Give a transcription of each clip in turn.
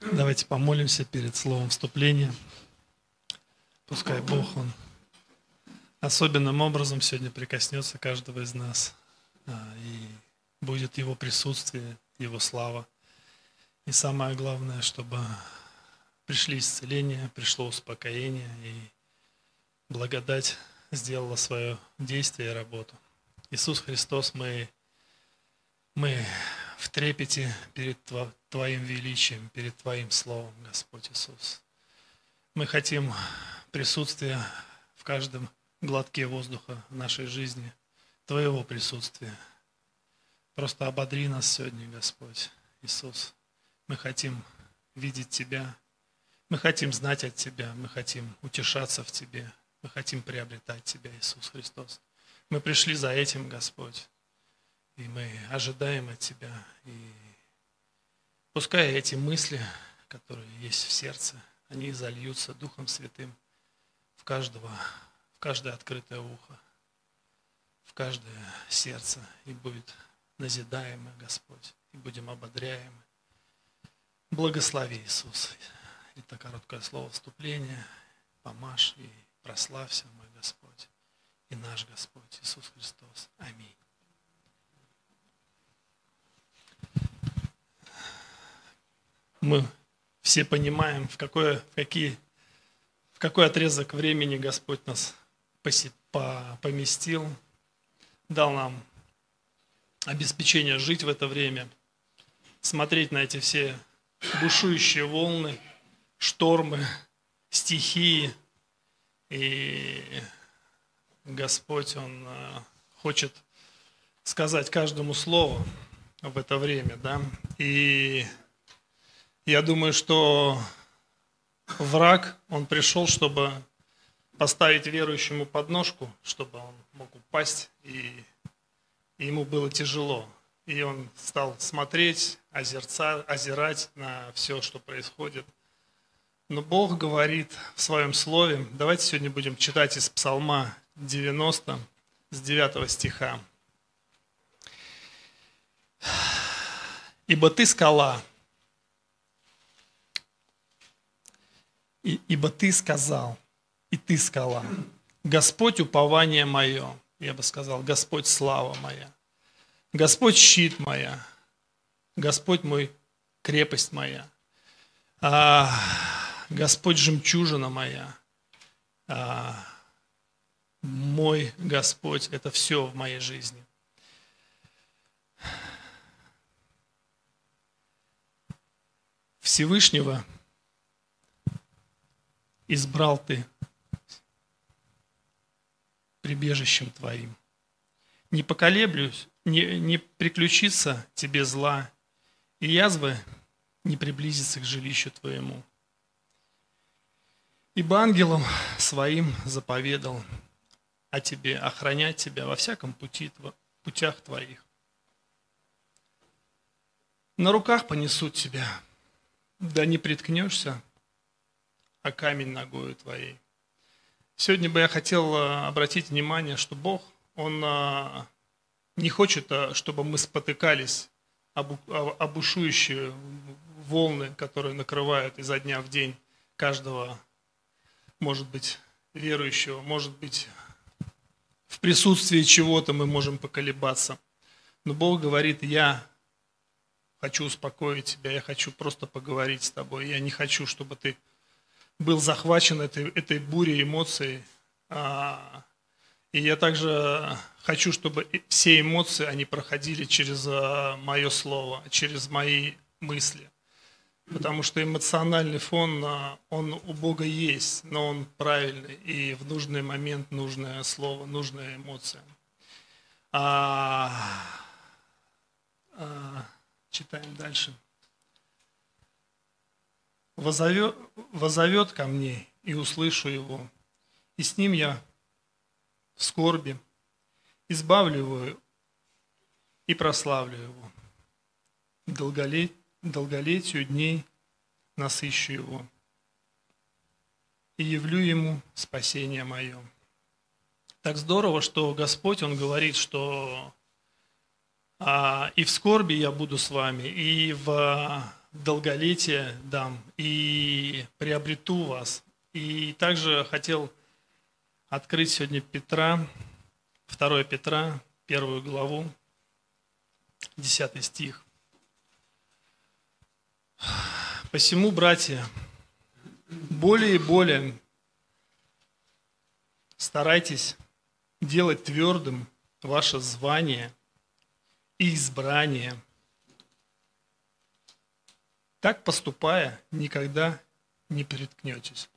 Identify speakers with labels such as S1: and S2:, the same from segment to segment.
S1: Давайте помолимся перед словом вступления. Пускай Бог, Он особенным образом сегодня прикоснется каждого из нас. А, и будет Его присутствие, Его слава. И самое главное, чтобы пришли исцеления, пришло успокоение, и благодать сделала свое действие и работу. Иисус Христос, мы, мы в трепете перед Твоим величием, перед Твоим словом, Господь Иисус. Мы хотим присутствия в каждом глотке воздуха в нашей жизни, Твоего присутствия. Просто ободри нас сегодня, Господь Иисус. Мы хотим видеть Тебя, мы хотим знать от Тебя, мы хотим утешаться в Тебе, мы хотим приобретать Тебя, Иисус Христос. Мы пришли за этим, Господь. И мы ожидаем от Тебя. И пускай эти мысли, которые есть в сердце, они зальются Духом Святым в каждого, в каждое открытое ухо, в каждое сердце. И будет назидаемо, Господь, и будем ободряемы. Благослови, Иисус. Это короткое слово вступления. Помажь и прославься, мой Господь, и наш Господь Иисус Христос. Аминь. мы все понимаем, в, какое, в, какие, в какой отрезок времени Господь нас поси, поместил, дал нам обеспечение жить в это время, смотреть на эти все бушующие волны, штормы, стихии. И Господь, Он э, хочет сказать каждому слово в это время, да, и я думаю, что враг, он пришел, чтобы поставить верующему подножку, чтобы он мог упасть, и, ему было тяжело. И он стал смотреть, озерца, озирать на все, что происходит. Но Бог говорит в своем слове, давайте сегодня будем читать из Псалма 90, с 9 стиха. «Ибо ты скала, И, ибо ты сказал, и ты сказала: Господь упование мое, я бы сказал, Господь слава моя. Господь щит моя, Господь мой крепость моя, а, Господь жемчужина моя, а, мой Господь, это все в моей жизни. Всевышнего избрал ты прибежищем твоим. Не поколеблюсь, не, не приключится тебе зла, и язвы не приблизится к жилищу твоему. Ибо ангелом своим заповедал о тебе, охранять тебя во всяком пути, путях твоих. На руках понесут тебя, да не приткнешься а камень ногою твоей. Сегодня бы я хотел э, обратить внимание, что Бог, Он э, не хочет, э, чтобы мы спотыкались об, об ушующие волны, которые накрывают изо дня в день каждого, может быть, верующего, может быть, в присутствии чего-то мы можем поколебаться. Но Бог говорит, я хочу успокоить тебя, я хочу просто поговорить с тобой, я не хочу, чтобы ты был захвачен этой, этой бурей эмоций. А, и я также хочу, чтобы все эмоции, они проходили через а, мое слово, через мои мысли. Потому что эмоциональный фон, а, он у Бога есть, но он правильный. И в нужный момент нужное слово, нужная эмоция. А, а, читаем дальше возовет, возовет ко мне, и услышу его. И с ним я в скорби избавлю и прославлю его. Долголет, долголетию дней насыщу его и явлю ему спасение мое. Так здорово, что Господь, Он говорит, что а, и в скорби я буду с вами, и в долголетия дам и приобрету вас. И также хотел открыть сегодня Петра, 2 Петра, первую главу, 10 стих. Посему, братья, более и более старайтесь делать твердым ваше звание и избрание – так поступая, никогда не переткнетесь.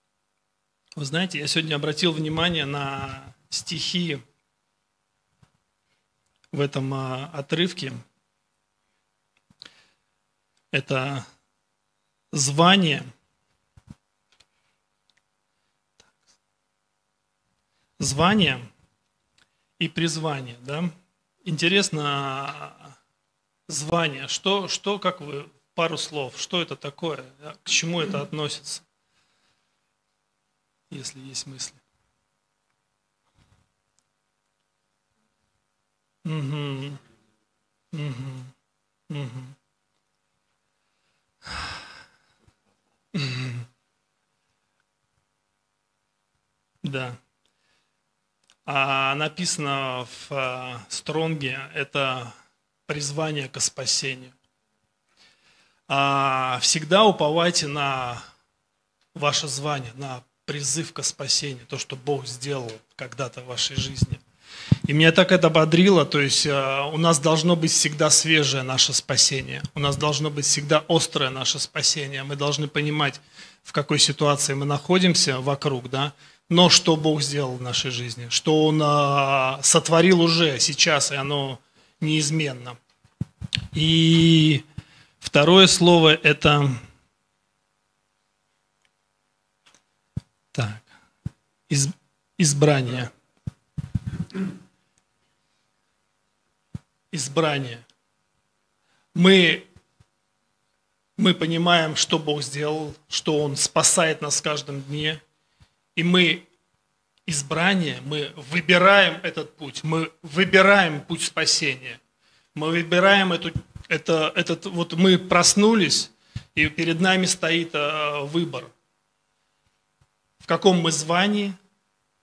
S1: Вы знаете, я сегодня обратил внимание на стихи в этом а, отрывке. Это звание, звание и призвание, да? Интересно а, звание. Что, что, как вы пару слов, что это такое, а к чему это относится, если есть мысли. Угу. Угу. Угу. Да. А написано в э, Стронге это призвание к спасению а всегда уповайте на ваше звание, на призыв к спасению, то, что Бог сделал когда-то в вашей жизни. И меня так это бодрило, то есть э, у нас должно быть всегда свежее наше спасение, у нас должно быть всегда острое наше спасение, мы должны понимать, в какой ситуации мы находимся вокруг, да, но что Бог сделал в нашей жизни, что Он э, сотворил уже сейчас, и оно неизменно. И Второе слово – это… Так, из, избрание. Избрание. Мы, мы понимаем, что Бог сделал, что Он спасает нас в каждом дне. И мы избрание, мы выбираем этот путь, мы выбираем путь спасения, мы выбираем эту это, этот, вот мы проснулись, и перед нами стоит э, выбор, в каком мы звании.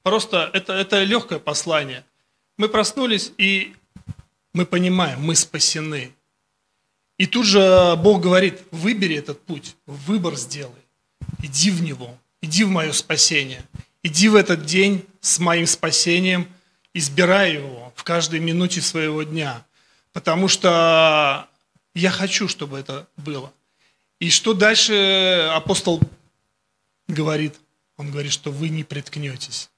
S1: Просто это, это легкое послание. Мы проснулись, и мы понимаем, мы спасены. И тут же Бог говорит, выбери этот путь, выбор сделай, иди в него, иди в мое спасение, иди в этот день с моим спасением, избирай его в каждой минуте своего дня. Потому что я хочу, чтобы это было. И что дальше апостол говорит? Он говорит, что вы не приткнетесь.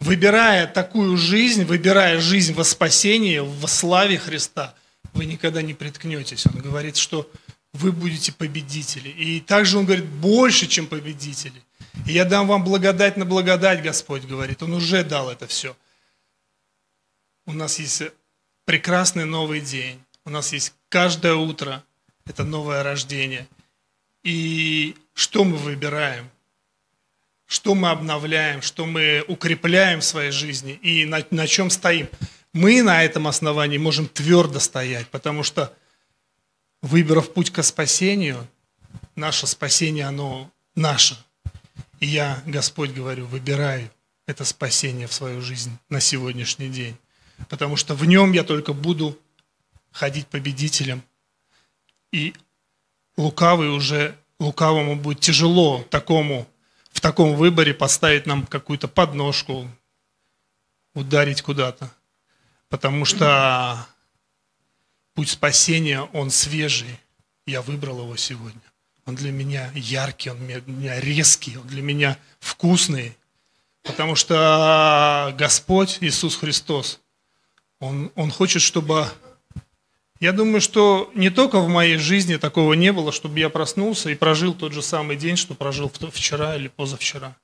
S1: Выбирая такую жизнь, выбирая жизнь во спасении, во славе Христа, вы никогда не приткнетесь. Он говорит, что вы будете победители. И также он говорит, больше, чем победители. И я дам вам благодать на благодать, Господь говорит. Он уже дал это все. У нас есть прекрасный новый день. У нас есть каждое утро – это новое рождение. И что мы выбираем? Что мы обновляем? Что мы укрепляем в своей жизни? И на, на чем стоим? Мы на этом основании можем твердо стоять, потому что, выбрав путь к спасению, наше спасение, оно наше. И я, Господь, говорю, выбираю это спасение в свою жизнь на сегодняшний день. Потому что в нем я только буду ходить победителем. И лукавый уже, лукавому будет тяжело такому, в таком выборе поставить нам какую-то подножку, ударить куда-то. Потому что путь спасения, он свежий. Я выбрал его сегодня. Он для меня яркий, он для меня резкий, он для меня вкусный. Потому что Господь Иисус Христос, Он, он хочет, чтобы я думаю, что не только в моей жизни такого не было, чтобы я проснулся и прожил тот же самый день, что прожил вчера или позавчера.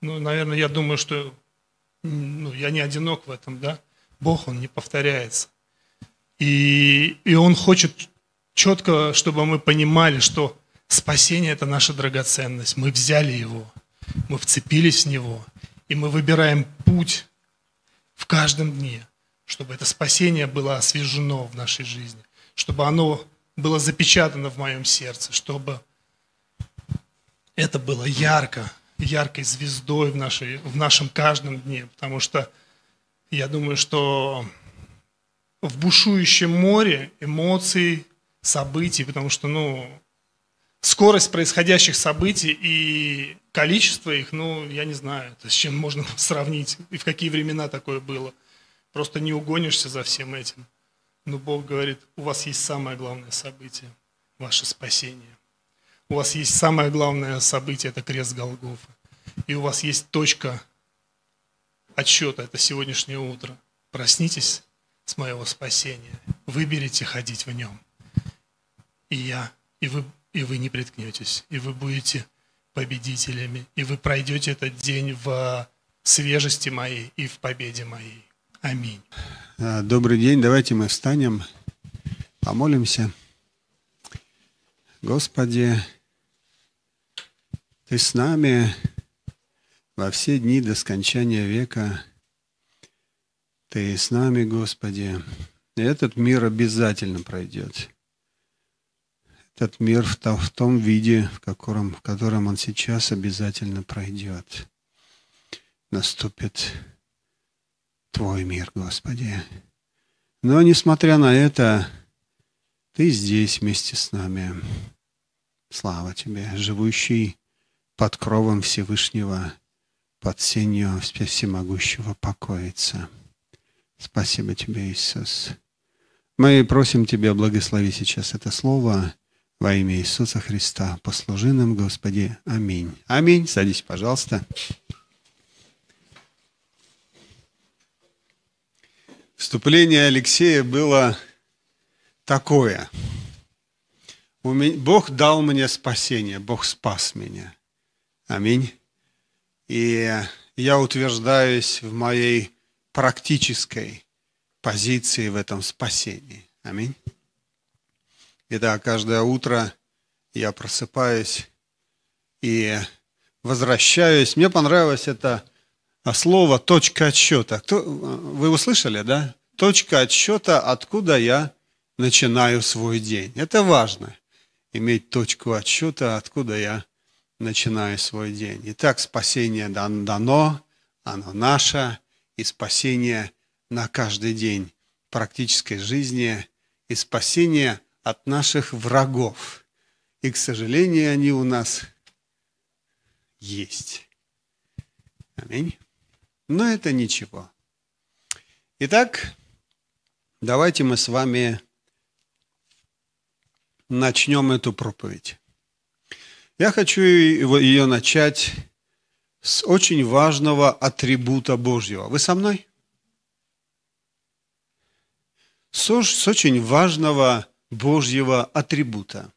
S1: Ну, наверное, я думаю, что ну, я не одинок в этом, да? Бог, Он не повторяется. И, и Он хочет четко, чтобы мы понимали, что спасение – это наша драгоценность. Мы взяли его, мы вцепились в него, и мы выбираем путь в каждом дне – чтобы это спасение было освежено в нашей жизни, чтобы оно было запечатано в моем сердце, чтобы это было ярко, яркой звездой в, нашей, в нашем каждом дне, потому что я думаю, что в бушующем море эмоций, событий, потому что, ну, скорость происходящих событий и количество их, ну, я не знаю, это с чем можно сравнить и в какие времена такое было – Просто не угонишься за всем этим. Но Бог говорит, у вас есть самое главное событие – ваше спасение. У вас есть самое главное событие – это крест Голгофа. И у вас есть точка отсчета – это сегодняшнее утро. Проснитесь с моего спасения, выберите ходить в нем. И я, и вы, и вы не приткнетесь, и вы будете победителями, и вы пройдете этот день в свежести моей и в победе моей. Аминь.
S2: Э, добрый день. Давайте мы встанем, помолимся. Господи, Ты с нами во все дни до скончания века. Ты с нами, Господи. И этот мир обязательно пройдет. Этот мир в, в том виде, в котором, в котором он сейчас обязательно пройдет. Наступит Твой мир, Господи. Но, несмотря на это, Ты здесь вместе с нами. Слава Тебе, живущий под кровом Всевышнего, под сенью всемогущего покоится. Спасибо Тебе, Иисус. Мы просим Тебя, благослови сейчас это слово во имя Иисуса Христа. Послужи нам, Господи. Аминь. Аминь. Садись, пожалуйста. Вступление Алексея было такое. Бог дал мне спасение, Бог спас меня. Аминь. И я утверждаюсь в моей практической позиции в этом спасении. Аминь. И да, каждое утро я просыпаюсь и возвращаюсь. Мне понравилось это а слово «точка отсчета». Кто, вы услышали, да? Точка отсчета, откуда я начинаю свой день. Это важно, иметь точку отсчета, откуда я начинаю свой день. Итак, спасение дано, оно наше, и спасение на каждый день практической жизни, и спасение от наших врагов. И, к сожалению, они у нас есть. Аминь. Но это ничего. Итак, давайте мы с вами начнем эту проповедь. Я хочу ее начать с очень важного атрибута Божьего. Вы со мной? С очень важного Божьего атрибута.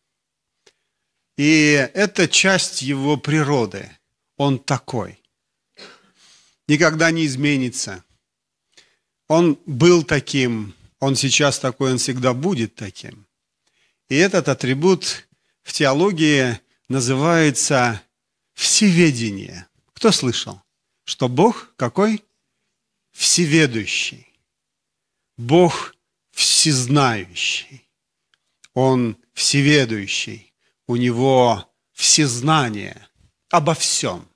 S2: И это часть его природы. Он такой никогда не изменится. Он был таким, он сейчас такой, он всегда будет таким. И этот атрибут в теологии называется всеведение. Кто слышал? Что Бог какой? Всеведущий. Бог всезнающий. Он всеведущий. У него всезнание обо всем,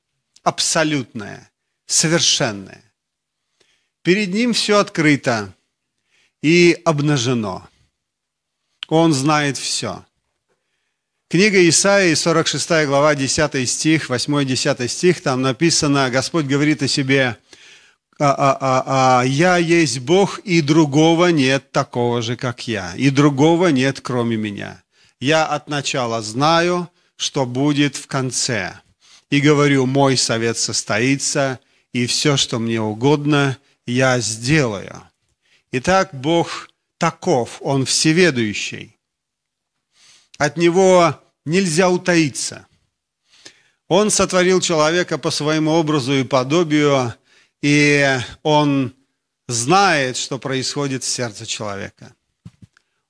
S2: абсолютное совершенное. Перед ним все открыто и обнажено. Он знает все. Книга Исаии, 46 глава, 10 стих, 8-10 стих, там написано, Господь говорит о себе, а, а, а, а, «Я есть Бог, и другого нет такого же, как я, и другого нет, кроме меня. Я от начала знаю, что будет в конце, и говорю, мой совет состоится, и все, что мне угодно, я сделаю. Итак, Бог таков, Он всеведущий. От Него нельзя утаиться. Он сотворил человека по своему образу и подобию, и Он знает, что происходит в сердце человека.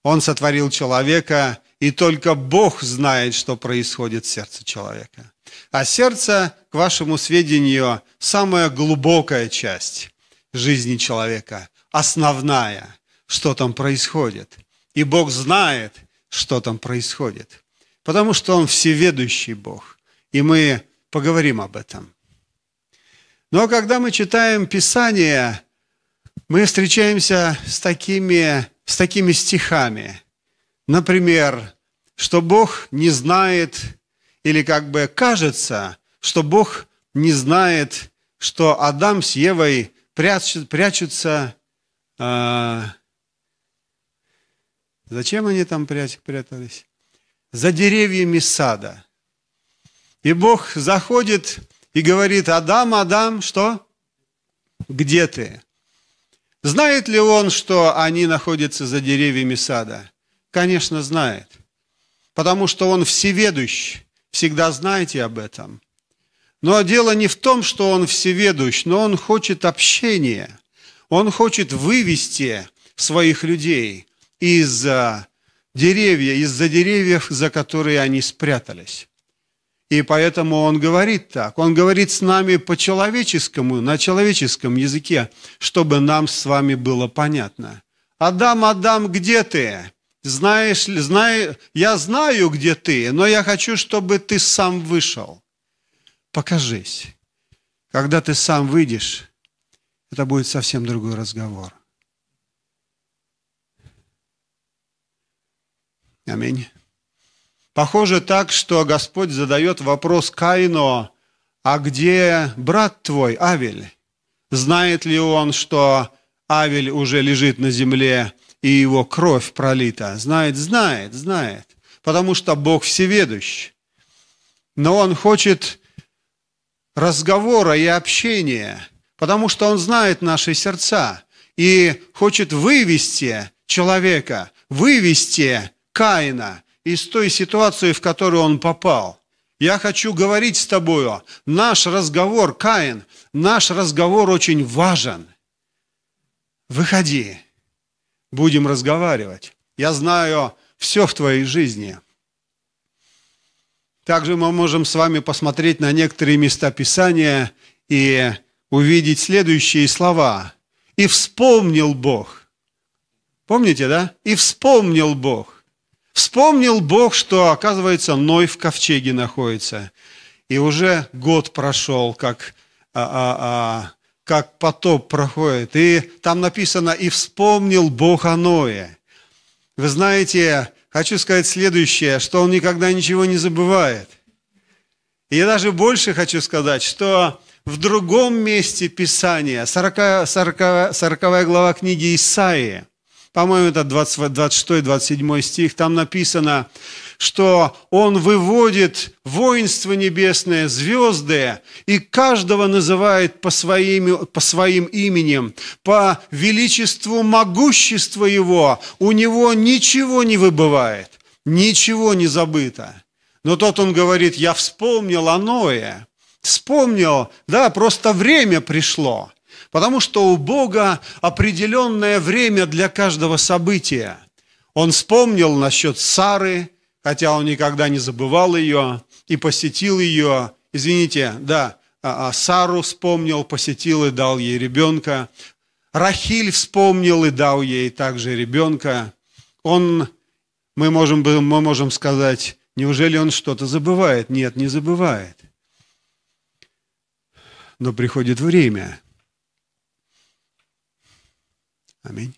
S2: Он сотворил человека, и только Бог знает, что происходит в сердце человека. А сердце, к вашему сведению, самая глубокая часть жизни человека, основная, что там происходит. И Бог знает, что там происходит, потому что Он всеведущий Бог. И мы поговорим об этом. Но когда мы читаем Писание, мы встречаемся с такими, с такими стихами. Например, что Бог не знает или как бы кажется, что Бог не знает, что Адам с Евой прячут, прячутся. Э, зачем они там прятались? За деревьями сада. И Бог заходит и говорит, Адам, Адам, что? Где ты? Знает ли он, что они находятся за деревьями сада? Конечно, знает. Потому что он всеведущий. Всегда знаете об этом. Но дело не в том, что он всеведущ, но он хочет общения. Он хочет вывести своих людей из за деревья, из-за деревьев, за которые они спрятались. И поэтому он говорит так. Он говорит с нами по-человеческому, на человеческом языке, чтобы нам с вами было понятно. «Адам, Адам, где ты?» знаешь, знаю, я знаю, где ты, но я хочу, чтобы ты сам вышел. Покажись. Когда ты сам выйдешь, это будет совсем другой разговор. Аминь. Похоже так, что Господь задает вопрос Каину, а где брат твой, Авель? Знает ли он, что Авель уже лежит на земле, и его кровь пролита. Знает, знает, знает, потому что Бог всеведущ. Но он хочет разговора и общения, потому что он знает наши сердца и хочет вывести человека, вывести Каина из той ситуации, в которую он попал. Я хочу говорить с тобою, наш разговор, Каин, наш разговор очень важен. Выходи будем разговаривать. Я знаю все в твоей жизни. Также мы можем с вами посмотреть на некоторые места Писания и увидеть следующие слова. «И вспомнил Бог». Помните, да? «И вспомнил Бог». Вспомнил Бог, что, оказывается, Ной в ковчеге находится. И уже год прошел, как а, а, а, как потоп проходит. И там написано, и вспомнил Бог о Ное. Вы знаете, хочу сказать следующее, что он никогда ничего не забывает. И я даже больше хочу сказать, что в другом месте Писания, 40, 40, 40 глава книги Исаии, по-моему, это 26-27 стих, там написано, что Он выводит воинство небесное, звезды, и каждого называет по, своими, по своим именем, по величеству могущества Его. У Него ничего не выбывает, ничего не забыто. Но тот он говорит, я вспомнил оное вспомнил, да, просто время пришло, потому что у Бога определенное время для каждого события. Он вспомнил насчет Сары, хотя он никогда не забывал ее и посетил ее, извините, да, а, а Сару вспомнил, посетил и дал ей ребенка. Рахиль вспомнил и дал ей также ребенка. Он, мы можем, мы можем сказать, неужели он что-то забывает? Нет, не забывает. Но приходит время. Аминь.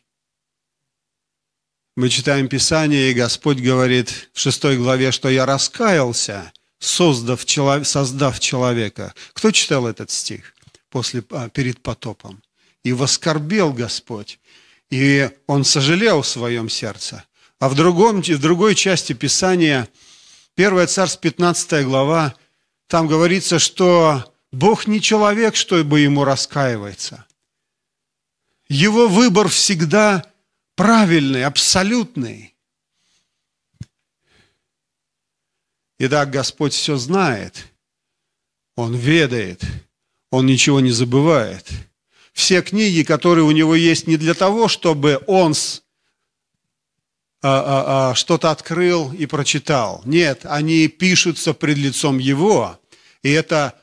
S2: Мы читаем Писание, и Господь говорит в шестой главе, что «я раскаялся, создав, создав человека». Кто читал этот стих после, а, перед потопом? «И воскорбел Господь, и он сожалел в своем сердце». А в, другом, в другой части Писания, 1 Царств 15 глава, там говорится, что Бог не человек, чтобы ему раскаивается. Его выбор всегда – правильный, абсолютный. И так Господь все знает, Он ведает, Он ничего не забывает. Все книги, которые у Него есть, не для того, чтобы Он а, а, а, что-то открыл и прочитал. Нет, они пишутся пред лицом Его, и это,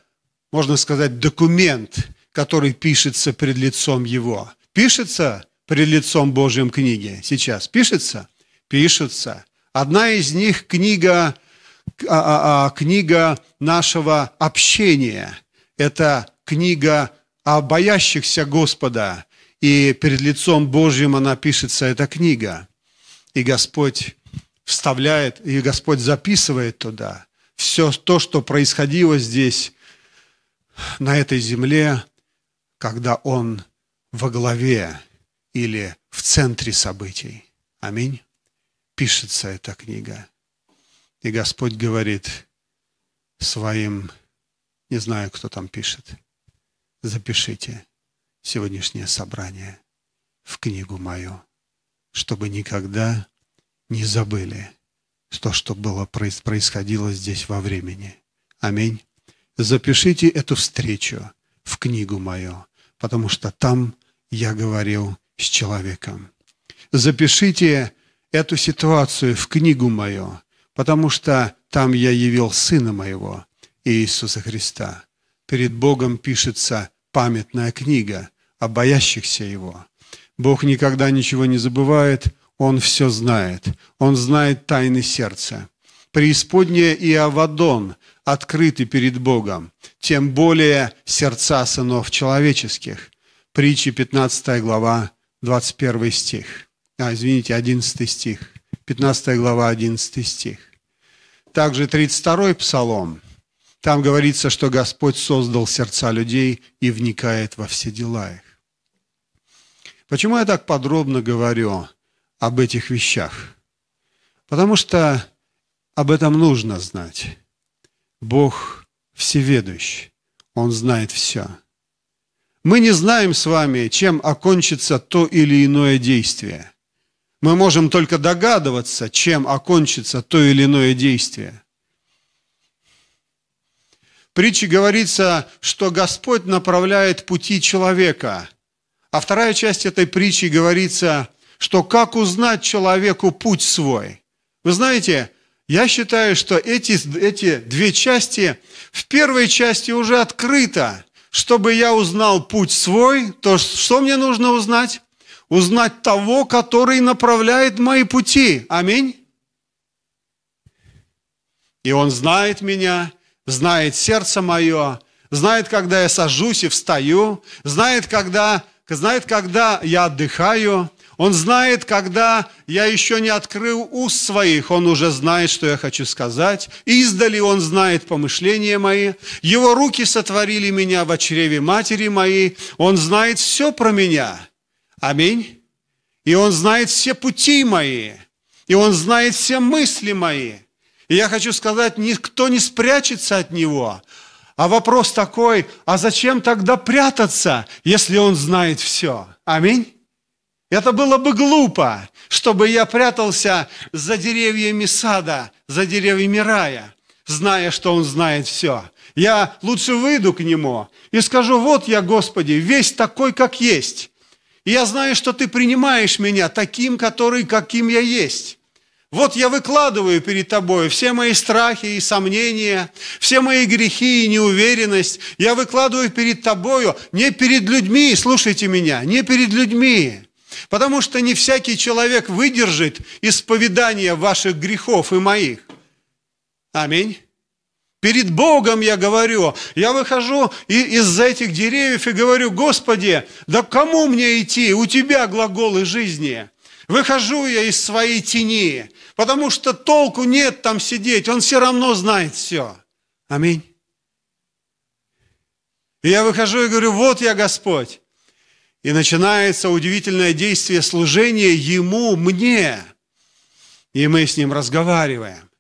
S2: можно сказать, документ, который пишется пред лицом Его. Пишется пред лицом Божьим книги сейчас? Пишется? Пишется. Одна из них книга, а, а, а, книга нашего общения. Это книга о боящихся Господа. И перед лицом Божьим она пишется, эта книга. И Господь вставляет, и Господь записывает туда все то, что происходило здесь, на этой земле, когда Он во главе или в центре событий. Аминь. Пишется эта книга. И Господь говорит своим, не знаю, кто там пишет, запишите сегодняшнее собрание в книгу мою, чтобы никогда не забыли то, что было, происходило здесь во времени. Аминь. Запишите эту встречу в книгу мою, потому что там я говорил с человеком. Запишите эту ситуацию в книгу мою, потому что там я явил Сына моего, Иисуса Христа. Перед Богом пишется памятная книга о боящихся Его. Бог никогда ничего не забывает, Он все знает. Он знает тайны сердца. Преисподняя и Авадон открыты перед Богом, тем более сердца сынов человеческих. Притча 15 глава, 21 стих. А, извините, 11 стих. 15 глава, 11 стих. Также 32 псалом. Там говорится, что Господь создал сердца людей и вникает во все дела их. Почему я так подробно говорю об этих вещах? Потому что об этом нужно знать. Бог всеведущ, Он знает все. Мы не знаем с вами, чем окончится то или иное действие. Мы можем только догадываться, чем окончится то или иное действие. В притче говорится, что Господь направляет пути человека. А вторая часть этой притчи говорится, что как узнать человеку путь свой. Вы знаете, я считаю, что эти, эти две части в первой части уже открыто – чтобы я узнал путь свой, то что мне нужно узнать? Узнать того, который направляет мои пути. Аминь. И он знает меня, знает сердце мое, знает, когда я сажусь и встаю, знает, когда, знает, когда я отдыхаю, он знает, когда я еще не открыл уст своих, он уже знает, что я хочу сказать. Издали он знает помышления мои. Его руки сотворили меня в чреве матери моей. Он знает все про меня. Аминь. И он знает все пути мои. И он знает все мысли мои. И я хочу сказать, никто не спрячется от него. А вопрос такой, а зачем тогда прятаться, если он знает все? Аминь. Это было бы глупо, чтобы я прятался за деревьями сада, за деревьями рая, зная, что Он знает все. Я лучше выйду к Нему и скажу, вот я, Господи, весь такой, как есть. И я знаю, что Ты принимаешь меня таким, который, каким я есть. Вот я выкладываю перед тобой все мои страхи и сомнения, все мои грехи и неуверенность. Я выкладываю перед тобою, не перед людьми, слушайте меня, не перед людьми, Потому что не всякий человек выдержит исповедание ваших грехов и моих. Аминь. Перед Богом я говорю, я выхожу из-за этих деревьев и говорю, Господи, да кому мне идти? У Тебя глаголы жизни. Выхожу я из своей тени, потому что толку нет там сидеть, Он все равно знает все. Аминь. И я выхожу и говорю, вот я Господь, и начинается удивительное действие служения Ему, мне. И мы с Ним разговариваем.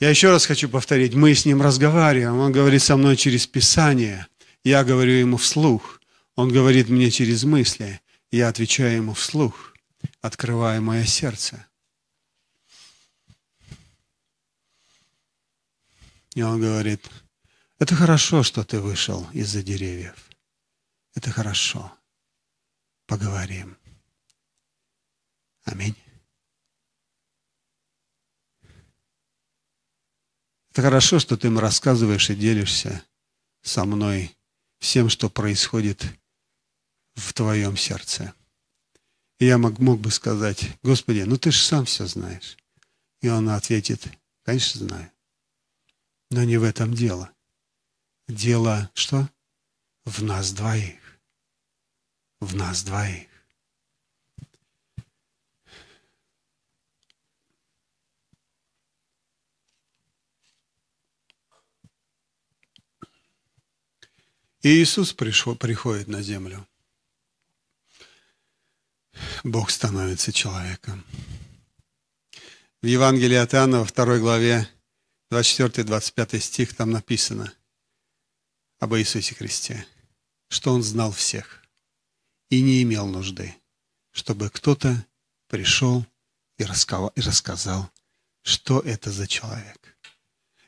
S2: Я еще раз хочу повторить, мы с Ним разговариваем. Он говорит со мной через Писание. Я говорю Ему вслух. Он говорит мне через мысли. Я отвечаю Ему вслух, открывая мое сердце. И он говорит, это хорошо, что ты вышел из-за деревьев. Это хорошо поговорим. Аминь. Это хорошо, что ты им рассказываешь и делишься со мной всем, что происходит в твоем сердце. И я мог, мог бы сказать, Господи, ну ты же сам все знаешь. И он ответит, конечно, знаю. Но не в этом дело. Дело что? В нас двоих в нас двоих. И Иисус пришел, приходит на землю. Бог становится человеком. В Евангелии от Иоанна во второй главе 24-25 стих там написано об Иисусе Христе, что Он знал всех – и не имел нужды, чтобы кто-то пришел и рассказал, и рассказал, что это за человек.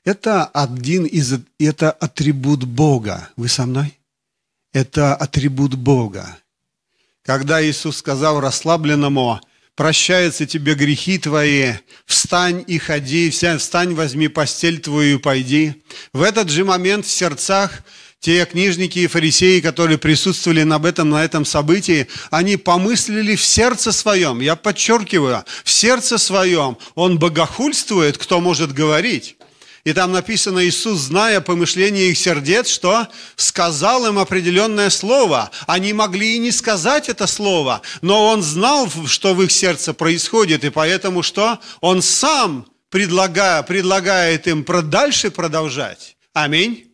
S2: Это один из, это атрибут Бога. Вы со мной? Это атрибут Бога. Когда Иисус сказал расслабленному, прощаются тебе грехи твои, встань и ходи, встань, возьми постель твою и пойди. В этот же момент в сердцах те книжники и фарисеи, которые присутствовали на этом, на этом событии, они помыслили в сердце своем, я подчеркиваю, в сердце своем, он богохульствует, кто может говорить. И там написано, Иисус, зная помышления их сердец, что сказал им определенное слово. Они могли и не сказать это слово, но Он знал, что в их сердце происходит, и поэтому что? Он сам предлагая, предлагает им дальше продолжать. Аминь.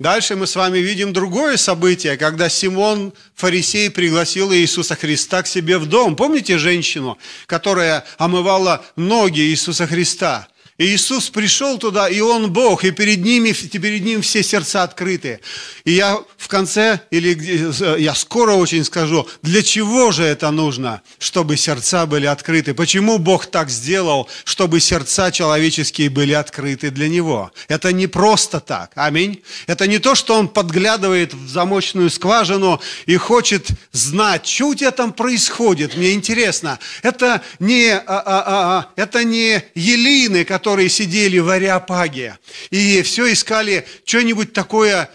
S2: Дальше мы с вами видим другое событие, когда Симон, фарисей, пригласил Иисуса Христа к себе в дом. Помните женщину, которая омывала ноги Иисуса Христа? И Иисус пришел туда, и Он Бог, и перед, ними, перед Ним все сердца открыты. И я в конце, или я скоро очень скажу, для чего же это нужно, чтобы сердца были открыты? Почему Бог так сделал, чтобы сердца человеческие были открыты для Него? Это не просто так, аминь. Это не то, что Он подглядывает в замочную скважину и хочет знать, что у тебя там происходит, мне интересно. Это не, а, а, а, а это не елины, которые которые сидели в Ариапаге и все искали что-нибудь такое,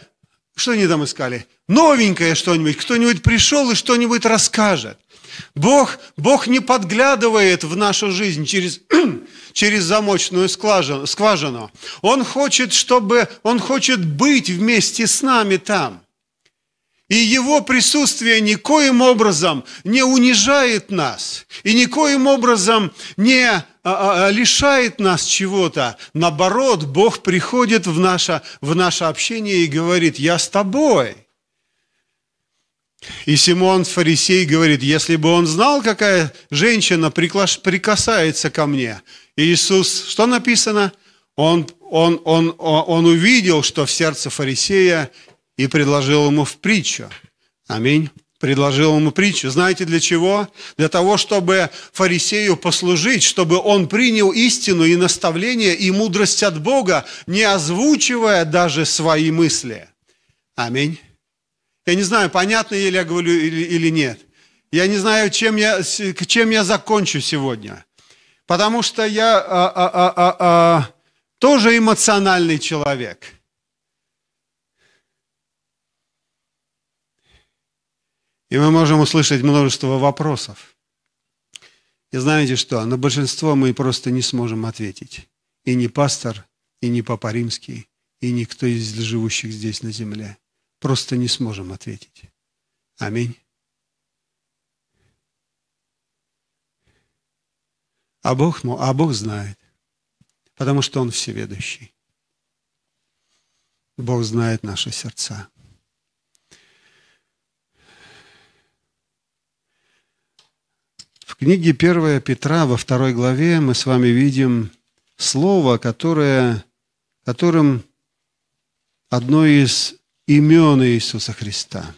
S2: что они там искали? Новенькое что-нибудь, кто-нибудь пришел и что-нибудь расскажет. Бог, Бог не подглядывает в нашу жизнь через, через замочную скважину, скважину. Он хочет, чтобы, Он хочет быть вместе с нами там. И Его присутствие никоим образом не унижает нас и никоим образом не а, а, а, лишает нас чего-то. Наоборот, Бог приходит в наше, в наше общение и говорит, «Я с тобой». И Симон Фарисей говорит, если бы он знал, какая женщина прикасается ко мне. И Иисус, что написано? Он, он, он, он увидел, что в сердце фарисея и предложил ему в притчу. Аминь. Предложил ему притчу. Знаете для чего? Для того, чтобы фарисею послужить, чтобы он принял истину и наставление, и мудрость от Бога, не озвучивая даже свои мысли. Аминь. Я не знаю, понятно ли я говорю или, нет. Я не знаю, чем я, чем я закончу сегодня. Потому что я а, а, а, а, а тоже эмоциональный человек – И мы можем услышать множество вопросов. И знаете что? На большинство мы просто не сможем ответить. И не пастор, и не Папа Римский, и никто из живущих здесь на земле. Просто не сможем ответить. Аминь. А Бог, а Бог знает, потому что Он всеведущий. Бог знает наши сердца. В книге 1 Петра во второй главе мы с вами видим слово, которое, которым одно из имен Иисуса Христа.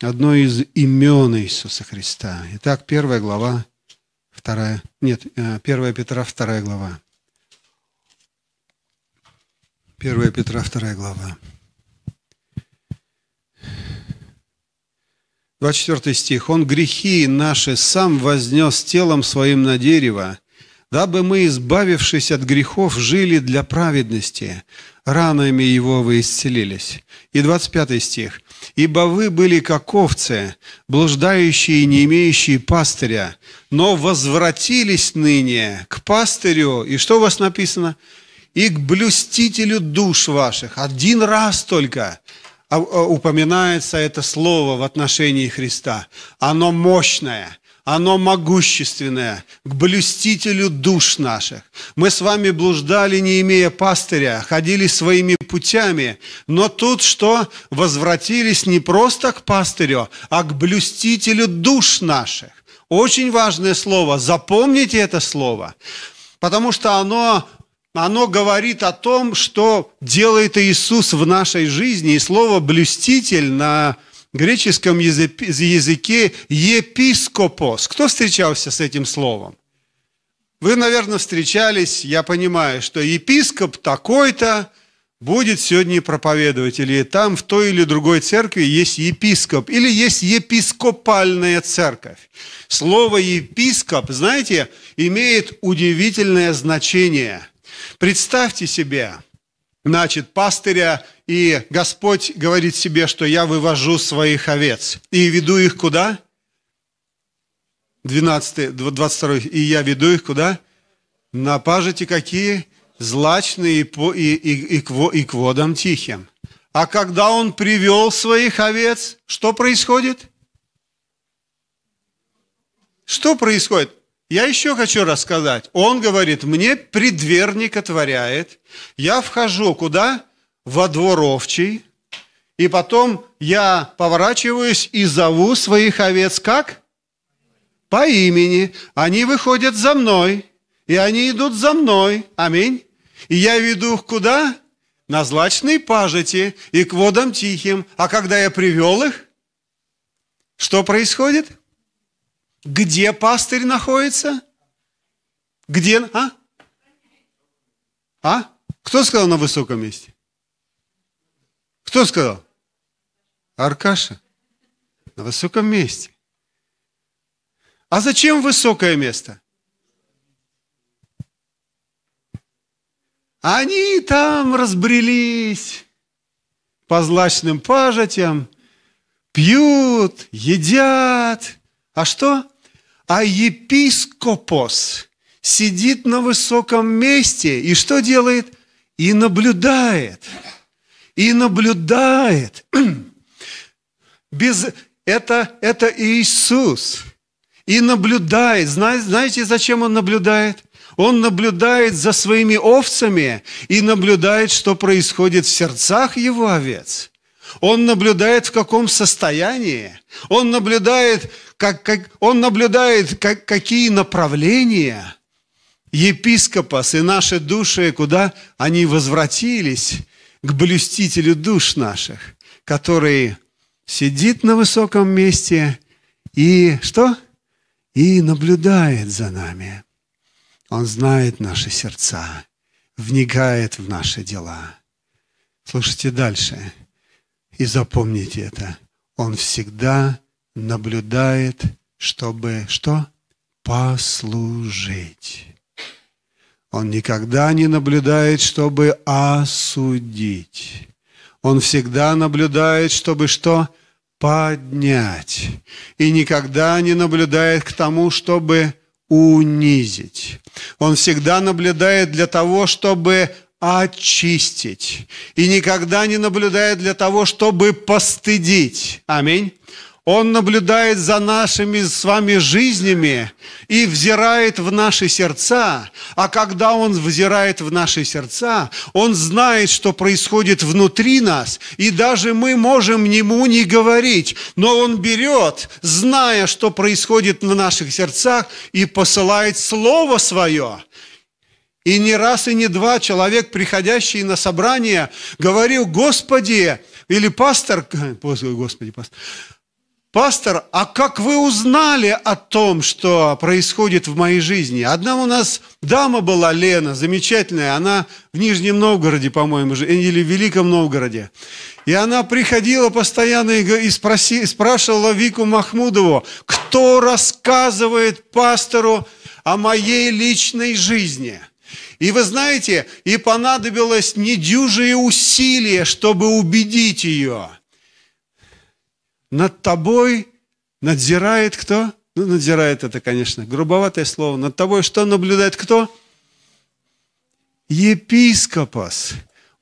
S2: Одно из имен Иисуса Христа. Итак, первая глава, вторая, нет, 1 э, Петра, вторая глава.
S1: 1 Петра,
S2: вторая глава. 24 стих. «Он грехи наши сам вознес телом своим на дерево, дабы мы, избавившись от грехов, жили для праведности, ранами его вы исцелились». И 25 стих. «Ибо вы были как овцы, блуждающие и не имеющие пастыря, но возвратились ныне к пастырю». И что у вас написано? «И к блюстителю душ ваших». Один раз только. А, а упоминается это слово в отношении Христа. Оно мощное, оно могущественное, к блюстителю душ наших. Мы с вами блуждали, не имея пастыря, ходили своими путями, но тут что? Возвратились не просто к пастырю, а к блюстителю душ наших. Очень важное слово, запомните это слово, потому что оно оно говорит о том, что делает Иисус в нашей жизни. И слово «блюститель» на греческом языке «епископос». Кто встречался с этим словом? Вы, наверное, встречались, я понимаю, что епископ такой-то будет сегодня проповедовать, или там в той или другой церкви есть епископ, или есть епископальная церковь. Слово «епископ», знаете, имеет удивительное значение – Представьте себе, значит, пастыря, и Господь говорит себе, что я вывожу своих овец и веду их куда? 12, 22, и я веду их куда? На пажити какие? Злачные и, и, и, и, к, и к водам тихим. А когда он привел своих овец, что происходит? Что происходит? Я еще хочу рассказать. Он говорит, мне предверник отворяет. Я вхожу куда? Во двор овчий. И потом я поворачиваюсь и зову своих овец как? По имени. Они выходят за мной. И они идут за мной. Аминь. И я веду их куда? На злачные пажити и к водам тихим. А когда я привел их, что происходит? Где пастырь находится? Где? А? А? Кто сказал на высоком месте? Кто сказал? Аркаша. На высоком месте. А зачем высокое место? Они там разбрелись по злачным пажатям, пьют, едят, а что? А епископос сидит на высоком месте и что делает? И наблюдает. И наблюдает. Без... Это, это Иисус. И наблюдает. Знаете, зачем он наблюдает? Он наблюдает за своими овцами и наблюдает, что происходит в сердцах его овец. Он наблюдает, в каком состоянии. Он наблюдает, как, как, он наблюдает как, какие направления епископос и наши души, куда они возвратились, к блюстителю душ наших, который сидит на высоком месте и что? И наблюдает за нами. Он знает наши сердца, вникает в наши дела. Слушайте дальше. И запомните это. Он всегда наблюдает, чтобы что? Послужить. Он никогда не наблюдает, чтобы осудить. Он всегда наблюдает, чтобы что? Поднять. И никогда не наблюдает к тому, чтобы унизить. Он всегда наблюдает для того, чтобы очистить. И никогда не наблюдает для того, чтобы постыдить. Аминь. Он наблюдает за нашими с вами жизнями и взирает в наши сердца. А когда Он взирает в наши сердца, Он знает, что происходит внутри нас, и даже мы можем Ему не говорить, но Он берет, зная, что происходит в наших сердцах, и посылает Слово Свое – и не раз и не два человек, приходящий на собрание, говорил, Господи, или пастор, Господи, пастор, пастор, а как вы узнали о том, что происходит в моей жизни? Одна у нас дама была, Лена, замечательная, она в Нижнем Новгороде, по-моему, или в Великом Новгороде. И она приходила постоянно и спроси, спрашивала Вику Махмудову, кто рассказывает пастору о моей личной жизни – и вы знаете, и понадобилось недюжие усилия, чтобы убедить ее. Над тобой надзирает кто? Ну, надзирает это, конечно, грубоватое слово. Над тобой что наблюдает кто? Епископос.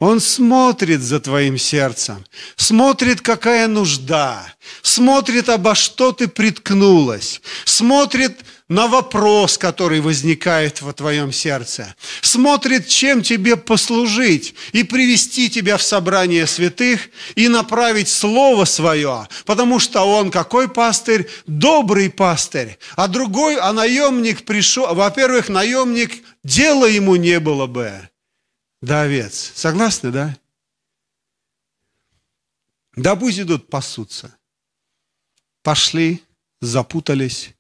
S2: Он смотрит за твоим сердцем, смотрит, какая нужда, смотрит, обо что ты приткнулась, смотрит на вопрос, который возникает во твоем сердце, смотрит, чем тебе послужить и привести тебя в собрание святых и направить слово свое, потому что он какой пастырь? Добрый пастырь, а другой, а наемник пришел, во-первых, наемник, дела ему не было бы, до овец. Согласны, да? Да пусть идут пасутся. Пошли, запутались.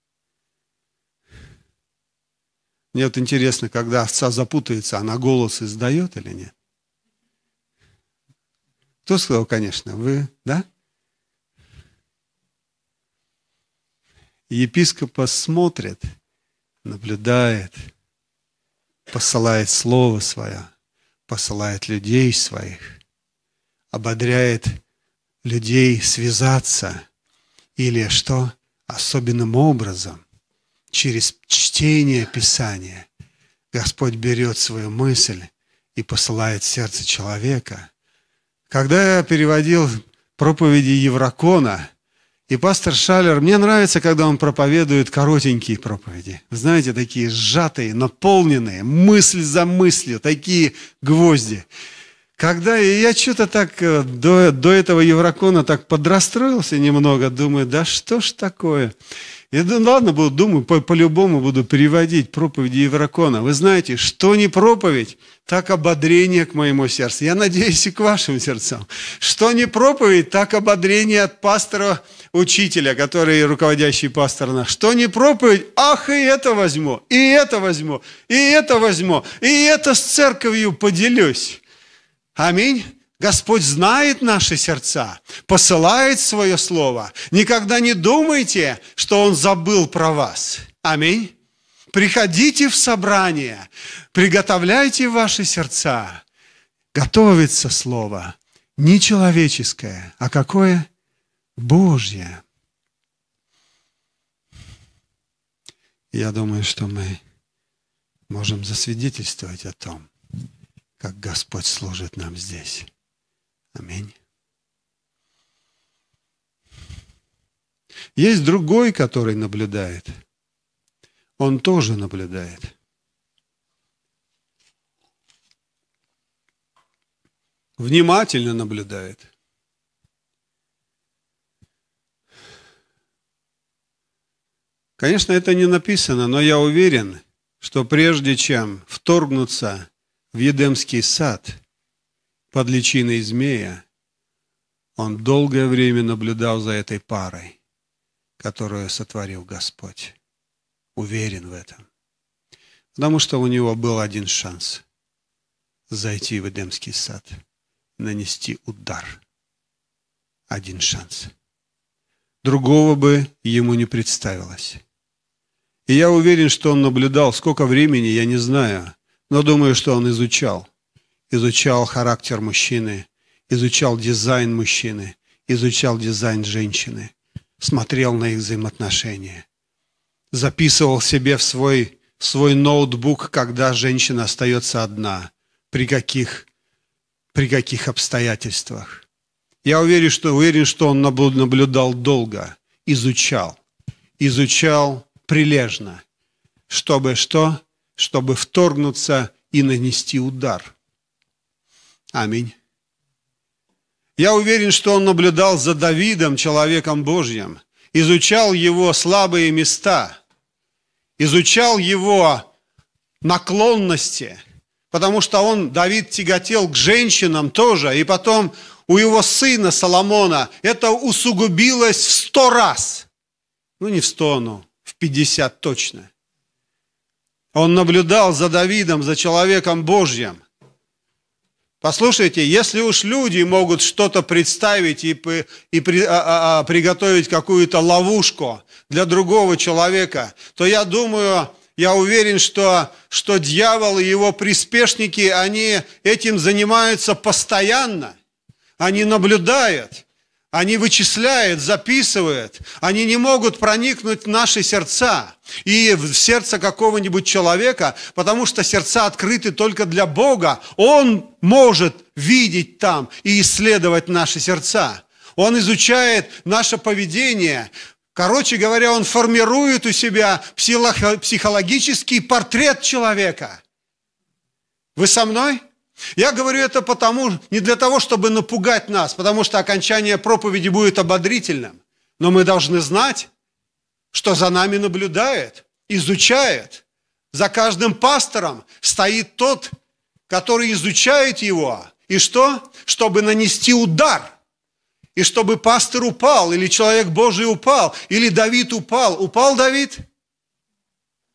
S2: Мне вот интересно, когда овца запутается, она голос издает или нет? Кто сказал, конечно, вы, да? Епископа смотрит, наблюдает, посылает слово свое – посылает людей своих, ободряет людей связаться или что особенным образом, через чтение Писания, Господь берет свою мысль и посылает в сердце человека. Когда я переводил проповеди Еврокона, и пастор Шалер, мне нравится, когда он проповедует коротенькие проповеди. Знаете, такие сжатые, наполненные, мысль за мыслью, такие гвозди. Когда я что-то так э, до, до этого Еврокона так подрастроился немного, думаю, да что ж такое. Я думаю, ладно, буду, думаю, по- по-любому буду переводить проповеди Еврокона. Вы знаете, что не проповедь, так ободрение к моему сердцу. Я надеюсь и к вашим сердцам. Что не проповедь, так ободрение от пастора, учителя, который руководящий пастор наш. Что не проповедь, ах, и это возьму, и это возьму, и это возьму, и это с церковью поделюсь. Аминь. Господь знает наши сердца, посылает свое слово. Никогда не думайте, что Он забыл про вас. Аминь. Приходите в собрание, приготовляйте ваши сердца. Готовится слово не человеческое, а какое? Божье. Я думаю, что мы можем засвидетельствовать о том, как Господь служит нам здесь. Аминь. Есть другой, который наблюдает. Он тоже наблюдает. Внимательно наблюдает. Конечно, это не написано, но я уверен, что прежде чем вторгнуться в Едемский сад – под личиной змея, он долгое время наблюдал за этой парой, которую сотворил Господь. Уверен в этом. Потому что у него был один шанс зайти в Эдемский сад, нанести удар. Один шанс. Другого бы ему не представилось. И я уверен, что он наблюдал, сколько времени, я не знаю, но думаю, что он изучал изучал характер мужчины, изучал дизайн мужчины, изучал дизайн женщины, смотрел на их взаимоотношения. Записывал себе в свой, в свой ноутбук, когда женщина остается одна, при каких, при каких обстоятельствах. Я уверен что, уверен, что он наблюдал долго, изучал, изучал прилежно, чтобы что? Чтобы вторгнуться и нанести удар – Аминь. Я уверен, что он наблюдал за Давидом, человеком Божьим, изучал его слабые места, изучал его наклонности, потому что он, Давид, тяготел к женщинам тоже, и потом у его сына Соломона это усугубилось в сто раз. Ну, не в сто, но в пятьдесят точно. Он наблюдал за Давидом, за человеком Божьим – Послушайте, если уж люди могут что-то представить и, и при, а, а, а, приготовить какую-то ловушку для другого человека, то я думаю, я уверен, что, что дьявол и его приспешники, они этим занимаются постоянно, они наблюдают – они вычисляют, записывают. Они не могут проникнуть в наши сердца и в сердце какого-нибудь человека, потому что сердца открыты только для Бога. Он может видеть там и исследовать наши сердца. Он изучает наше поведение. Короче говоря, он формирует у себя психологический портрет человека. Вы со мной? Я говорю это потому, не для того, чтобы напугать нас, потому что окончание проповеди будет ободрительным, но мы должны знать, что за нами наблюдает, изучает. За каждым пастором стоит тот, который изучает его. И что? Чтобы нанести удар. И чтобы пастор упал, или человек Божий упал, или Давид упал. Упал Давид?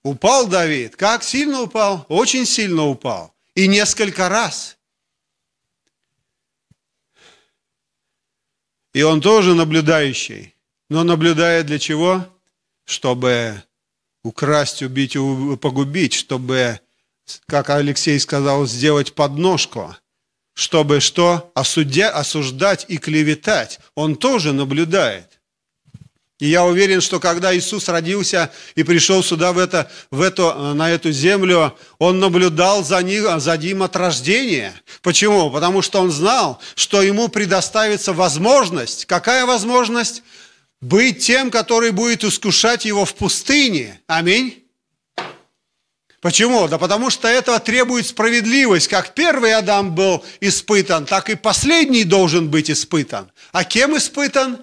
S2: Упал Давид. Как сильно упал? Очень сильно упал. И несколько раз. И он тоже наблюдающий, но наблюдает для чего? Чтобы украсть, убить, погубить, чтобы, как Алексей сказал, сделать подножку, чтобы что? Осудя, осуждать и клеветать. Он тоже наблюдает. И я уверен, что когда Иисус родился и пришел сюда, в это, в эту, э, на эту землю, Он наблюдал за ним, за ним от рождения. Почему? Потому что Он знал, что Ему предоставится возможность. Какая возможность? Быть тем, который будет искушать Его в пустыне. Аминь. Почему? Да потому что этого требует справедливость. Как первый Адам был испытан, так и последний должен быть испытан. А кем испытан?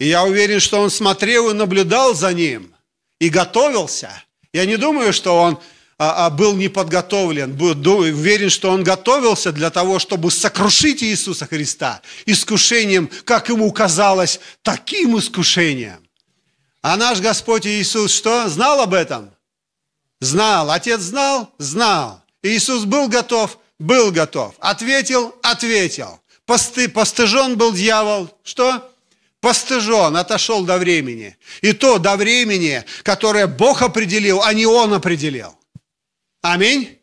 S2: И я уверен, что он смотрел и наблюдал за ним, и готовился. Я не думаю, что он а, а, был неподготовлен, был уверен, что он готовился для того, чтобы сокрушить Иисуса Христа искушением, как ему казалось, таким искушением. А наш Господь Иисус что? Знал об этом? Знал. Отец знал? Знал. Иисус был готов? Был готов. Ответил? Ответил. Посты, постыжен был дьявол. Что? постыжен, отошел до времени. И то до времени, которое Бог определил, а не Он определил. Аминь.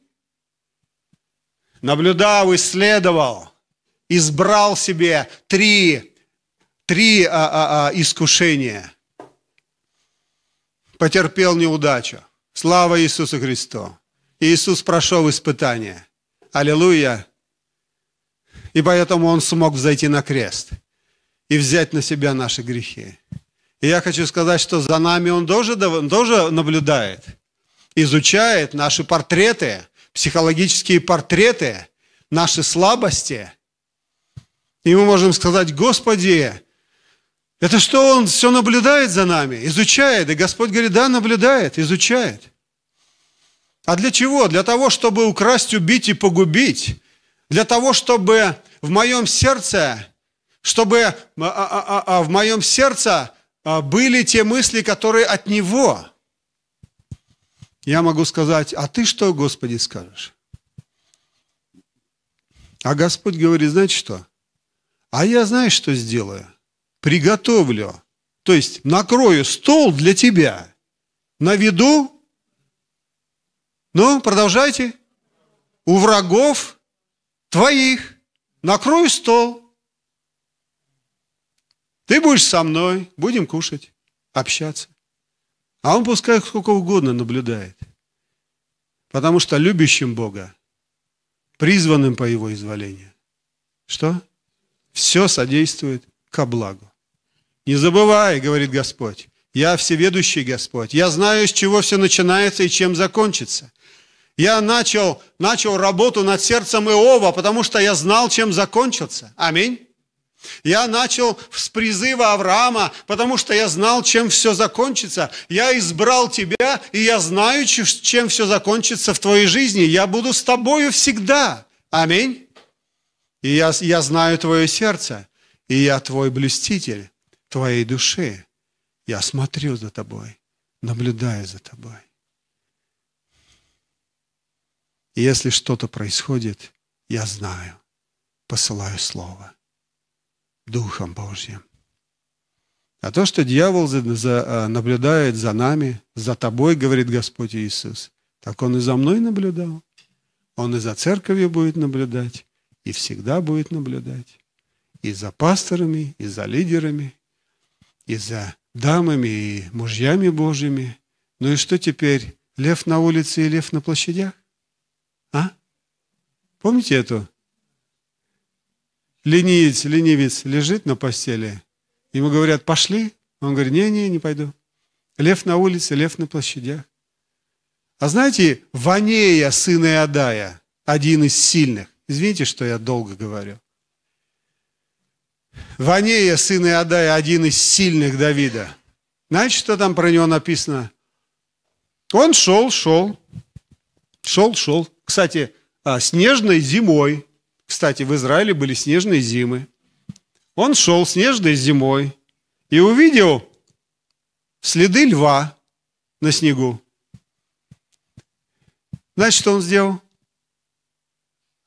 S2: Наблюдал, исследовал, избрал себе три, три а, а, а, искушения. Потерпел неудачу. Слава Иисусу Христу. Иисус прошел испытание. Аллилуйя. И поэтому он смог зайти на крест и взять на себя наши грехи. И я хочу сказать, что за нами Он тоже, тоже наблюдает, изучает наши портреты, психологические портреты, наши слабости. И мы можем сказать, Господи, это что Он все наблюдает за нами, изучает. И Господь говорит, да, наблюдает, изучает. А для чего? Для того, чтобы украсть, убить и погубить. Для того, чтобы в моем сердце чтобы а, а, а, в моем сердце были те мысли, которые от Него. Я могу сказать, а ты что, Господи, скажешь? А Господь говорит, знаете что? А я знаешь, что сделаю. Приготовлю. То есть накрою стол для тебя. На виду. Ну, продолжайте. У врагов твоих накрою стол ты будешь со мной, будем кушать, общаться. А он пускай сколько угодно наблюдает. Потому что любящим Бога, призванным по его изволению, что? Все содействует ко благу. Не забывай, говорит Господь, я всеведущий Господь. Я знаю, с чего все начинается и чем закончится. Я начал, начал работу над сердцем Иова, потому что я знал, чем закончится. Аминь. Я начал с призыва Авраама, потому что я знал, чем все закончится. Я избрал тебя, и я знаю, чем все закончится в твоей жизни. Я буду с тобою всегда. Аминь. И я, я знаю твое сердце, и я твой блюститель твоей души. Я смотрю за тобой, наблюдаю за тобой. И если что-то происходит, я знаю, посылаю Слово. Духом Божьим. А то, что дьявол а, наблюдает за нами, за тобой, говорит Господь Иисус, так он и за мной наблюдал. Он и за церковью будет наблюдать, и всегда будет наблюдать. И за пасторами, и за лидерами, и за дамами, и мужьями Божьими. Ну и что теперь? Лев на улице и лев на площадях? А? Помните эту ленивец, ленивец лежит на постели, ему говорят, пошли. Он говорит, не-не, не пойду. Лев на улице, лев на площадях. А знаете, Ванея, сын Иодая, один из сильных. Извините, что я долго говорю. Ванея, сын Иодая, один из сильных Давида. Знаете, что там про него написано? Он шел, шел, шел, шел. Кстати, а, снежной зимой кстати, в Израиле были снежные зимы. Он шел снежной зимой и увидел следы льва на снегу. Значит, что он сделал?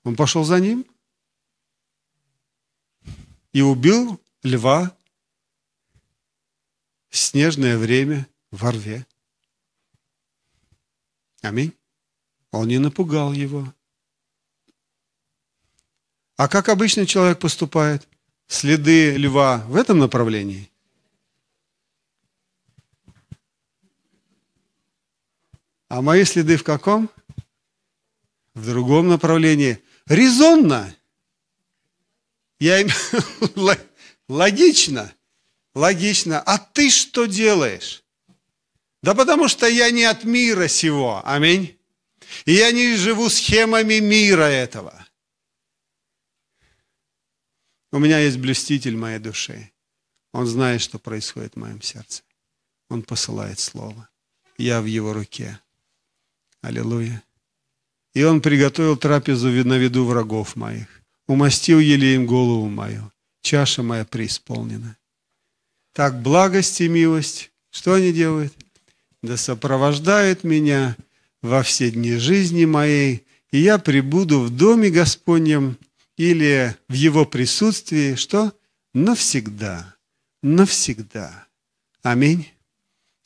S2: Он пошел за ним и убил льва в снежное время во рве. Аминь. Он не напугал его. А как обычный человек поступает? Следы льва в этом направлении? А мои следы в каком? В другом направлении. Резонно. Я им... Логично. Логично. А ты что делаешь? Да потому что я не от мира сего. Аминь. И я не живу схемами мира этого. У меня есть блюститель моей души. Он знает, что происходит в моем сердце. Он посылает Слово. Я в Его руке. Аллилуйя. И Он приготовил трапезу на виду врагов моих. Умастил елеем голову мою. Чаша моя преисполнена. Так благость и милость, что они делают? Да сопровождают меня во все дни жизни моей, и я прибуду в доме Господнем или в Его присутствии, что навсегда, навсегда. Аминь.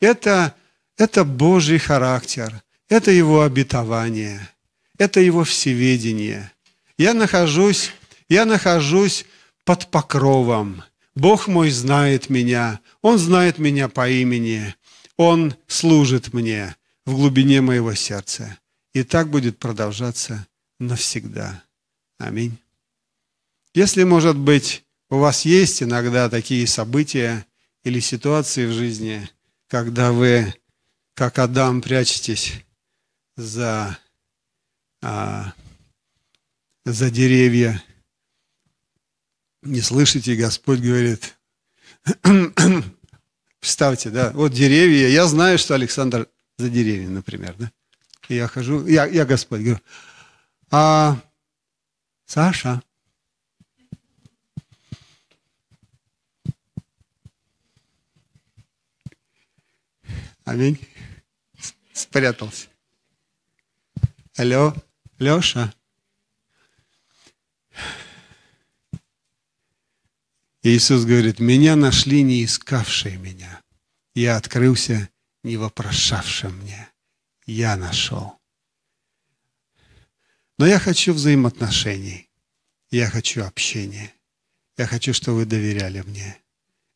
S2: Это, это Божий характер, это Его обетование, это Его всеведение. Я нахожусь, я нахожусь под покровом. Бог мой знает меня, Он знает меня по имени, Он служит мне в глубине моего сердца. И так будет продолжаться навсегда. Аминь. Если, может быть, у вас есть иногда такие события или ситуации в жизни, когда вы, как Адам, прячетесь за, а, за деревья, не слышите, Господь говорит, представьте, да, вот деревья, я знаю, что Александр за деревья, например, да, и я хожу, я, я Господь, говорю, а, Саша, Аминь. Спрятался. Алло, Леша. Иисус говорит, меня нашли не искавшие меня. Я открылся не вопрошавшим мне. Я нашел. Но я хочу взаимоотношений. Я хочу общения. Я хочу, чтобы вы доверяли мне.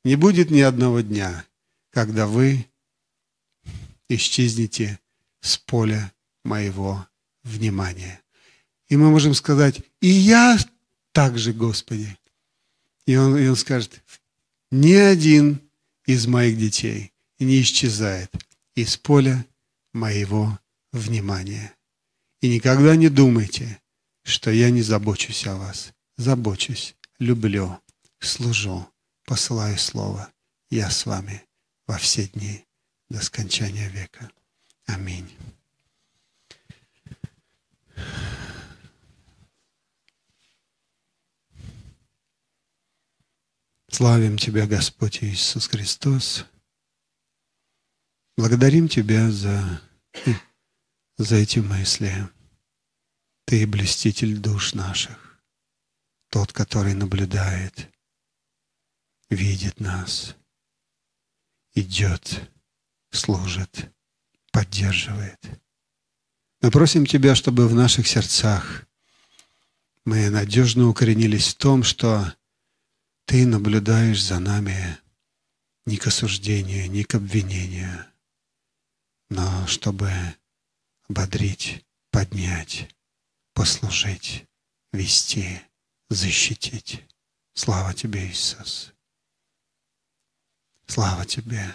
S2: Не будет ни одного дня, когда вы исчезнете с поля моего внимания. И мы можем сказать, и я также, Господи. И он, и он скажет, ни один из моих детей не исчезает из поля моего внимания. И никогда не думайте, что я не забочусь о вас. Забочусь, люблю, служу, посылаю слово. Я с вами во все дни до скончания века. Аминь. Славим Тебя, Господь Иисус Христос. Благодарим Тебя за, за эти мысли. Ты блеститель душ наших, тот, который наблюдает, видит нас, идет служит, поддерживает. Мы просим Тебя, чтобы в наших сердцах мы надежно укоренились в том, что Ты наблюдаешь за нами не к осуждению, не к обвинению, но чтобы ободрить, поднять, послужить, вести, защитить. Слава Тебе, Иисус! Слава Тебе!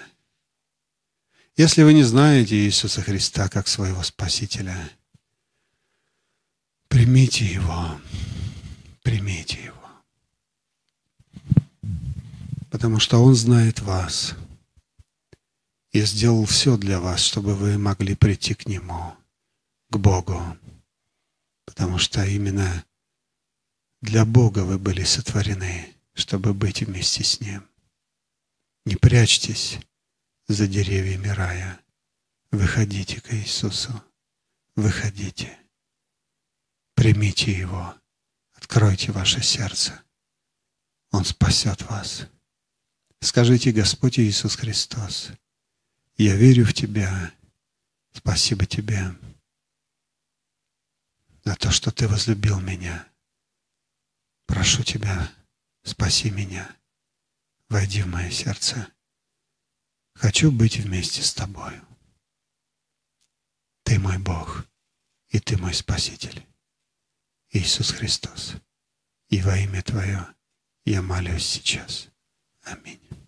S2: если вы не знаете Иисуса Христа как своего Спасителя, примите Его, примите Его. Потому что Он знает вас и сделал все для вас, чтобы вы могли прийти к Нему, к Богу. Потому что именно для Бога вы были сотворены, чтобы быть вместе с Ним. Не прячьтесь за деревьями рая. Выходите к Иисусу, выходите. Примите Его, откройте ваше сердце. Он спасет вас. Скажите, Господь Иисус Христос, я верю в Тебя, спасибо Тебе за то, что Ты возлюбил меня. Прошу Тебя, спаси меня, войди в мое сердце. Хочу быть вместе с тобою. Ты мой Бог, и ты мой Спаситель. Иисус Христос, и во имя Твое я молюсь сейчас. Аминь.